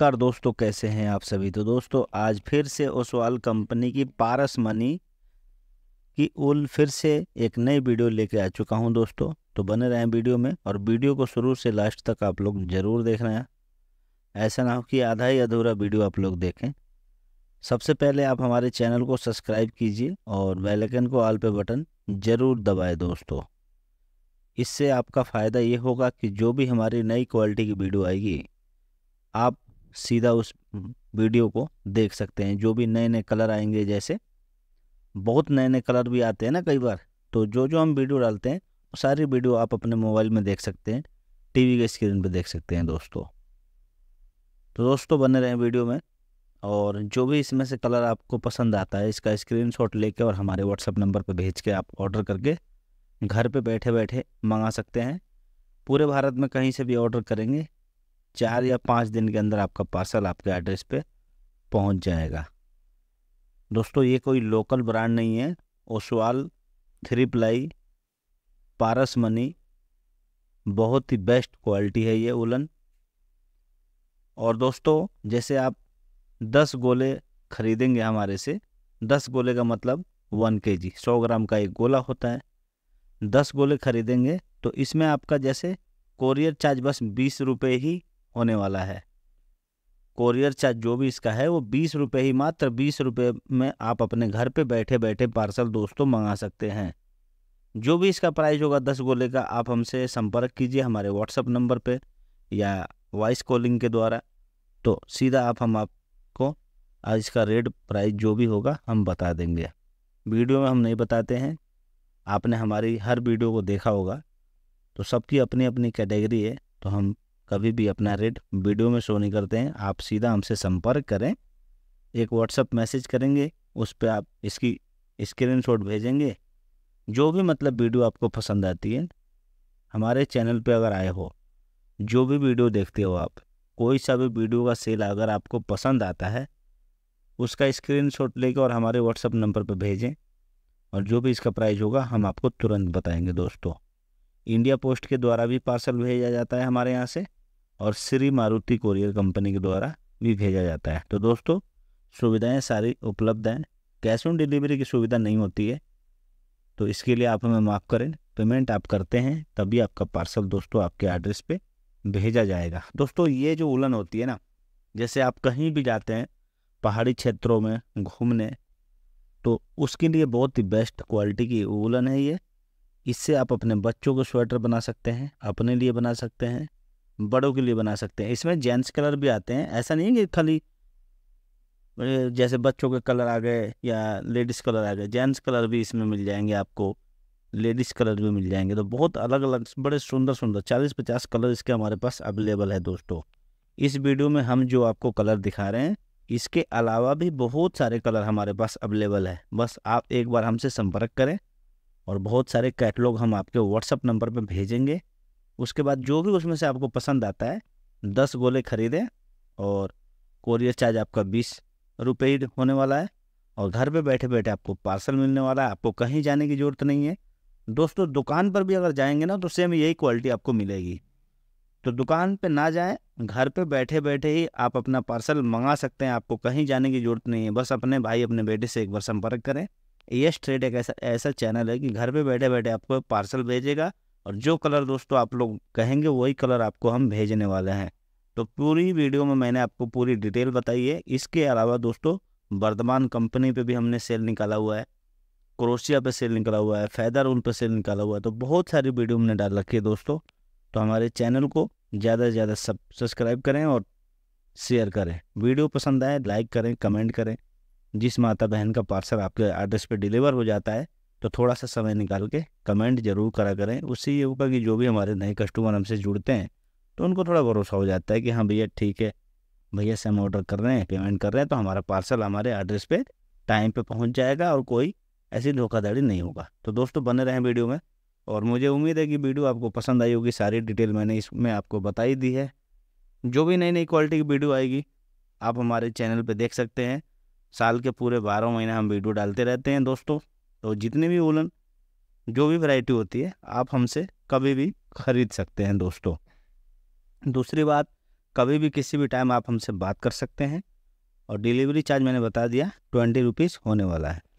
नमस्कार दोस्तों कैसे हैं आप सभी तो दोस्तों आज फिर से ओसवाल कंपनी की पारस मनी की उल फिर से एक नई वीडियो लेके आ चुका हूं दोस्तों तो बने हैं वीडियो में और वीडियो को शुरू से लास्ट तक आप लोग ज़रूर देख रहे हैं ऐसा ना हो कि आधा ही अधूरा वीडियो आप लोग देखें सबसे पहले आप हमारे चैनल को सब्सक्राइब कीजिए और बेलकन को आल पे बटन ज़रूर दबाए दोस्तों इससे आपका फ़ायदा ये होगा कि जो भी हमारी नई क्वालिटी की वीडियो आएगी आप सीधा उस वीडियो को देख सकते हैं जो भी नए नए कलर आएंगे जैसे बहुत नए नए कलर भी आते हैं ना कई बार तो जो जो हम वीडियो डालते हैं सारी वीडियो आप अपने मोबाइल में देख सकते हैं टीवी के स्क्रीन पर देख सकते हैं दोस्तों तो दोस्तों बने रहें वीडियो में और जो भी इसमें से कलर आपको पसंद आता है इसका स्क्रीन शॉट लेके और हमारे व्हाट्सअप नंबर पर भेज के आप ऑर्डर करके घर पे बैठे बैठे मंगा सकते हैं पूरे भारत में कहीं से भी ऑर्डर करेंगे चार या पाँच दिन के अंदर आपका पार्सल आपके एड्रेस पे पहुंच जाएगा दोस्तों ये कोई लोकल ब्रांड नहीं है ओसवाल थ्री प्लाई पारस मनी बहुत ही बेस्ट क्वालिटी है ये उलन और दोस्तों जैसे आप दस गोले खरीदेंगे हमारे से दस गोले का मतलब वन के जी सौ ग्राम का एक गोला होता है दस गोले खरीदेंगे तो इसमें आपका जैसे कोरियर चार्ज बस बीस रुपये ही होने वाला है कोरियर चार्ज जो भी इसका है वो बीस रुपये ही मात्र बीस रुपये में आप अपने घर पे बैठे बैठे पार्सल दोस्तों मंगा सकते हैं जो भी इसका प्राइस होगा दस गोले का आप हमसे संपर्क कीजिए हमारे व्हाट्सएप नंबर पे या वॉइस कॉलिंग के द्वारा तो सीधा आप हम आपको इसका रेट प्राइस जो भी होगा हम बता देंगे वीडियो में हम नहीं बताते हैं आपने हमारी हर वीडियो को देखा होगा तो सबकी अपनी अपनी कैटेगरी है तो हम कभी भी अपना रेट वीडियो में शो नहीं करते हैं आप सीधा हमसे संपर्क करें एक व्हाट्सअप मैसेज करेंगे उस पर आप इसकी स्क्रीन शॉट भेजेंगे जो भी मतलब वीडियो आपको पसंद आती है हमारे चैनल पे अगर आए हो जो भी वीडियो देखते हो आप कोई सा भी वीडियो का सेल अगर आपको पसंद आता है उसका स्क्रीन शॉट लेकर और हमारे व्हाट्सअप नंबर पर भेजें और जो भी इसका प्राइस होगा हम आपको तुरंत बताएंगे दोस्तों इंडिया पोस्ट के द्वारा भी पार्सल भेजा जाता है हमारे यहाँ से और श्री मारुति कोरियर कंपनी के द्वारा भी भेजा जाता है तो दोस्तों सुविधाएं सारी उपलब्ध हैं कैश ऑन डिलीवरी की सुविधा नहीं होती है तो इसके लिए आप हमें माफ़ करें पेमेंट आप करते हैं तभी आपका पार्सल दोस्तों आपके एड्रेस पे भेजा जाएगा दोस्तों ये जो उलन होती है ना जैसे आप कहीं भी जाते हैं पहाड़ी क्षेत्रों में घूमने तो उसके लिए बहुत ही बेस्ट क्वालिटी की उलन है ये इससे आप अपने बच्चों को स्वेटर बना सकते हैं अपने लिए बना सकते हैं बड़ों के लिए बना सकते हैं इसमें जेंट्स कलर भी आते हैं ऐसा नहीं है कि खाली जैसे बच्चों के कलर आ गए या लेडीज़ कलर आ गए जेंट्स कलर भी इसमें मिल जाएंगे आपको लेडीज़ कलर भी मिल जाएंगे तो बहुत अलग अलग बड़े सुंदर सुंदर चालीस पचास कलर इसके हमारे पास अवेलेबल है दोस्तों इस वीडियो में हम जो आपको कलर दिखा रहे हैं इसके अलावा भी बहुत सारे कलर हमारे पास अवेलेबल है बस आप एक बार हमसे संपर्क करें और बहुत सारे कैटलॉग हम आपके व्हाट्सअप नंबर पर भेजेंगे उसके बाद जो भी उसमें से आपको पसंद आता है दस गोले खरीदें और कोरियर चार्ज आपका बीस रुपये ही होने वाला है और घर पे बैठे बैठे आपको पार्सल मिलने वाला है आपको कहीं जाने की ज़रूरत नहीं है दोस्तों दुकान पर भी अगर जाएंगे ना तो सेम यही क्वालिटी आपको मिलेगी तो दुकान पे ना जाएं घर पे बैठे बैठे ही आप अपना पार्सल मंगा सकते हैं आपको कहीं जाने की ज़रूरत नहीं है बस अपने भाई अपने बेटे से एक बार संपर्क करें यश ट्रेड एक ऐसा ऐसा चैनल है कि घर पे बैठे बैठे आपको पार्सल भेजेगा और जो कलर दोस्तों आप लोग कहेंगे वही कलर आपको हम भेजने वाले हैं तो पूरी वीडियो में मैंने आपको पूरी डिटेल बताई है इसके अलावा दोस्तों वर्धमान कंपनी पे भी हमने सेल निकाला हुआ है क्रोशिया पे सेल निकाला हुआ है फैदर उन पर सेल निकाला हुआ है तो बहुत सारी वीडियो हमने डाल रखी है दोस्तों तो हमारे चैनल को ज़्यादा से ज़्यादा सब सब्सक्राइब करें और शेयर करें वीडियो पसंद आए लाइक करें कमेंट करें जिस माता बहन का पार्सल आपके एड्रेस पर डिलीवर हो जाता है तो थोड़ा सा समय निकाल के कमेंट जरूर करा करें उससे ये होगा कि जो भी हमारे नए कस्टमर हमसे जुड़ते हैं तो उनको थोड़ा भरोसा हो जाता है कि हाँ भैया ठीक है भैया से हम ऑर्डर कर रहे हैं पेमेंट कर रहे हैं तो हमारा पार्सल हमारे एड्रेस पे टाइम पे पहुंच जाएगा और कोई ऐसी धोखाधड़ी नहीं होगा तो दोस्तों बने रहें वीडियो में और मुझे उम्मीद है कि वीडियो आपको पसंद आई होगी सारी डिटेल मैंने इसमें आपको बताई दी है जो भी नई नई क्वालिटी की वीडियो आएगी आप हमारे चैनल पर देख सकते हैं साल के पूरे बारह महीने हम वीडियो डालते रहते हैं दोस्तों तो जितने भी वुलन जो भी वैरायटी होती है आप हमसे कभी भी ख़रीद सकते हैं दोस्तों दूसरी बात कभी भी किसी भी टाइम आप हमसे बात कर सकते हैं और डिलीवरी चार्ज मैंने बता दिया ट्वेंटी रुपीज़ होने वाला है